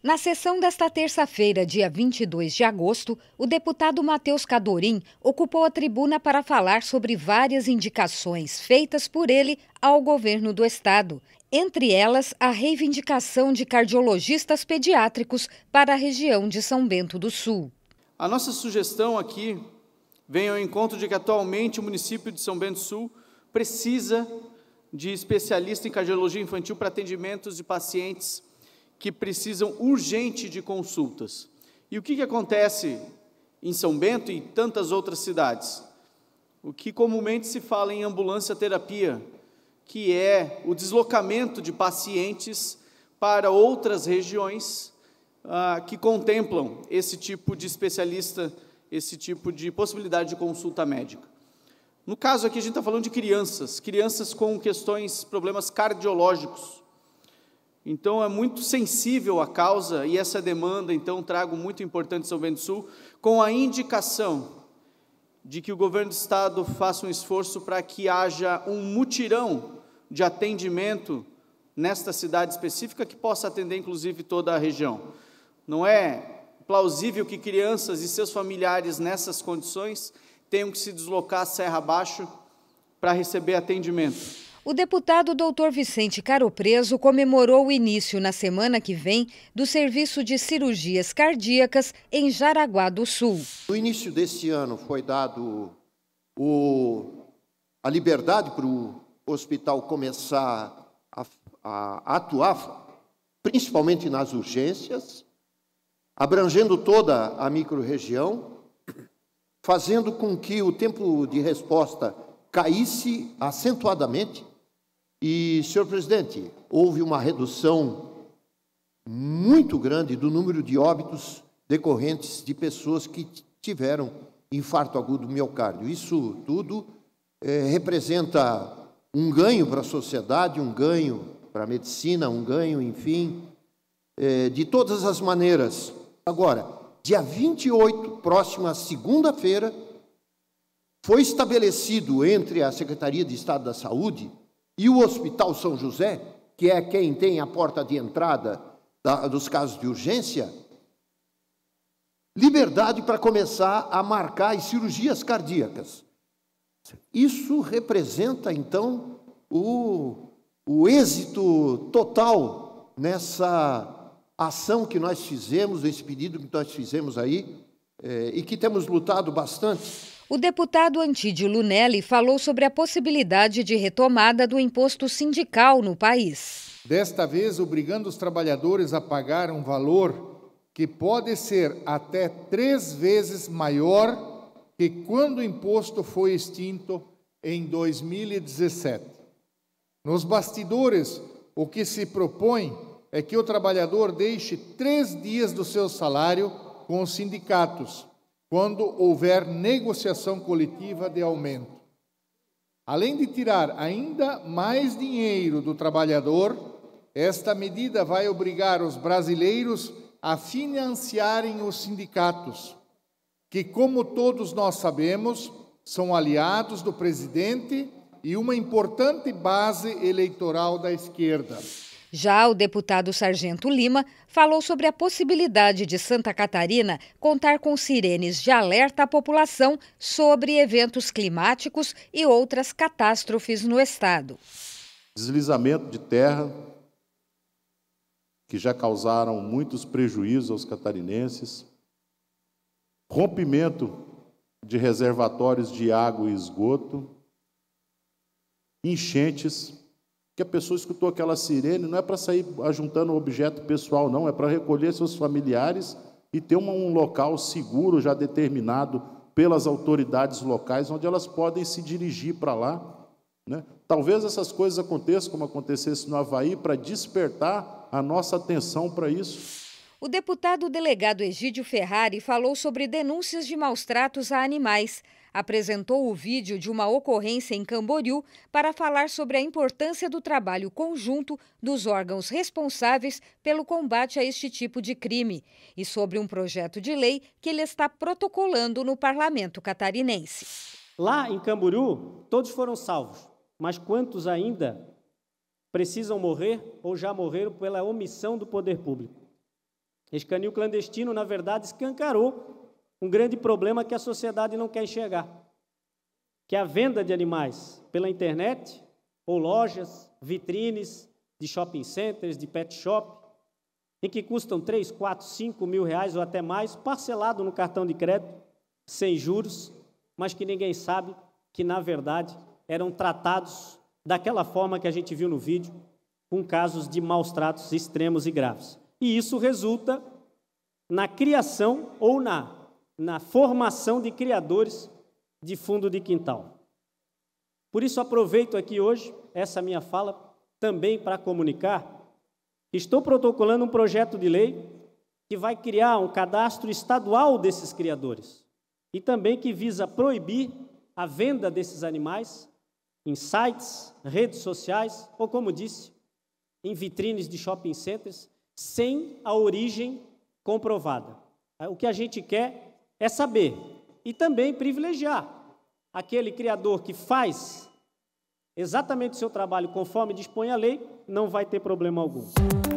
Na sessão desta terça-feira, dia 22 de agosto, o deputado Matheus Cadorim ocupou a tribuna para falar sobre várias indicações feitas por ele ao governo do estado, entre elas a reivindicação de cardiologistas pediátricos para a região de São Bento do Sul. A nossa sugestão aqui vem ao encontro de que atualmente o município de São Bento do Sul precisa de especialista em cardiologia infantil para atendimentos de pacientes que precisam urgente de consultas. E o que, que acontece em São Bento e tantas outras cidades? O que comumente se fala em ambulância terapia, que é o deslocamento de pacientes para outras regiões ah, que contemplam esse tipo de especialista, esse tipo de possibilidade de consulta médica. No caso aqui, a gente está falando de crianças, crianças com questões, problemas cardiológicos. Então é muito sensível a causa e essa demanda, então trago muito importante São Bento do Sul, com a indicação de que o governo do estado faça um esforço para que haja um mutirão de atendimento nesta cidade específica que possa atender inclusive toda a região. Não é plausível que crianças e seus familiares nessas condições tenham que se deslocar a serra abaixo para receber atendimento. O deputado Dr. Vicente Caropreso comemorou o início na semana que vem do serviço de cirurgias cardíacas em Jaraguá do Sul. No início deste ano foi dado o, a liberdade para o hospital começar a, a atuar, principalmente nas urgências, abrangendo toda a microrregião, fazendo com que o tempo de resposta caísse acentuadamente e, senhor presidente, houve uma redução muito grande do número de óbitos decorrentes de pessoas que tiveram infarto agudo do miocárdio. Isso tudo é, representa um ganho para a sociedade, um ganho para a medicina, um ganho, enfim, é, de todas as maneiras. Agora, dia 28, próxima segunda-feira, foi estabelecido entre a Secretaria de Estado da Saúde e o Hospital São José, que é quem tem a porta de entrada da, dos casos de urgência, liberdade para começar a marcar as cirurgias cardíacas. Isso representa, então, o, o êxito total nessa ação que nós fizemos, esse pedido que nós fizemos aí, é, e que temos lutado bastante o deputado Antídio Lunelli falou sobre a possibilidade de retomada do imposto sindical no país. Desta vez, obrigando os trabalhadores a pagar um valor que pode ser até três vezes maior que quando o imposto foi extinto em 2017. Nos bastidores, o que se propõe é que o trabalhador deixe três dias do seu salário com os sindicatos quando houver negociação coletiva de aumento. Além de tirar ainda mais dinheiro do trabalhador, esta medida vai obrigar os brasileiros a financiarem os sindicatos, que, como todos nós sabemos, são aliados do presidente e uma importante base eleitoral da esquerda. Já o deputado Sargento Lima falou sobre a possibilidade de Santa Catarina contar com sirenes de alerta à população sobre eventos climáticos e outras catástrofes no estado. Deslizamento de terra, que já causaram muitos prejuízos aos catarinenses, rompimento de reservatórios de água e esgoto, enchentes que a pessoa escutou aquela sirene, não é para sair ajuntando objeto pessoal, não, é para recolher seus familiares e ter um local seguro já determinado pelas autoridades locais, onde elas podem se dirigir para lá. Né? Talvez essas coisas aconteçam, como acontecesse no Havaí, para despertar a nossa atenção para isso. O deputado delegado Egídio Ferrari falou sobre denúncias de maus tratos a animais. Apresentou o vídeo de uma ocorrência em Camboriú para falar sobre a importância do trabalho conjunto dos órgãos responsáveis pelo combate a este tipo de crime e sobre um projeto de lei que ele está protocolando no parlamento catarinense. Lá em Camboriú, todos foram salvos, mas quantos ainda precisam morrer ou já morreram pela omissão do poder público? Escanio clandestino, na verdade, escancarou um grande problema que a sociedade não quer enxergar, que é a venda de animais pela internet ou lojas, vitrines de shopping centers, de pet shop, em que custam 3, 4, 5 mil reais ou até mais, parcelado no cartão de crédito, sem juros, mas que ninguém sabe que, na verdade, eram tratados daquela forma que a gente viu no vídeo, com casos de maus tratos extremos e graves. E isso resulta na criação ou na, na formação de criadores de fundo de quintal. Por isso, aproveito aqui hoje essa minha fala também para comunicar. Estou protocolando um projeto de lei que vai criar um cadastro estadual desses criadores e também que visa proibir a venda desses animais em sites, redes sociais ou, como disse, em vitrines de shopping centers sem a origem comprovada. É, o que a gente quer é saber e também privilegiar aquele criador que faz exatamente o seu trabalho conforme dispõe a lei, não vai ter problema algum.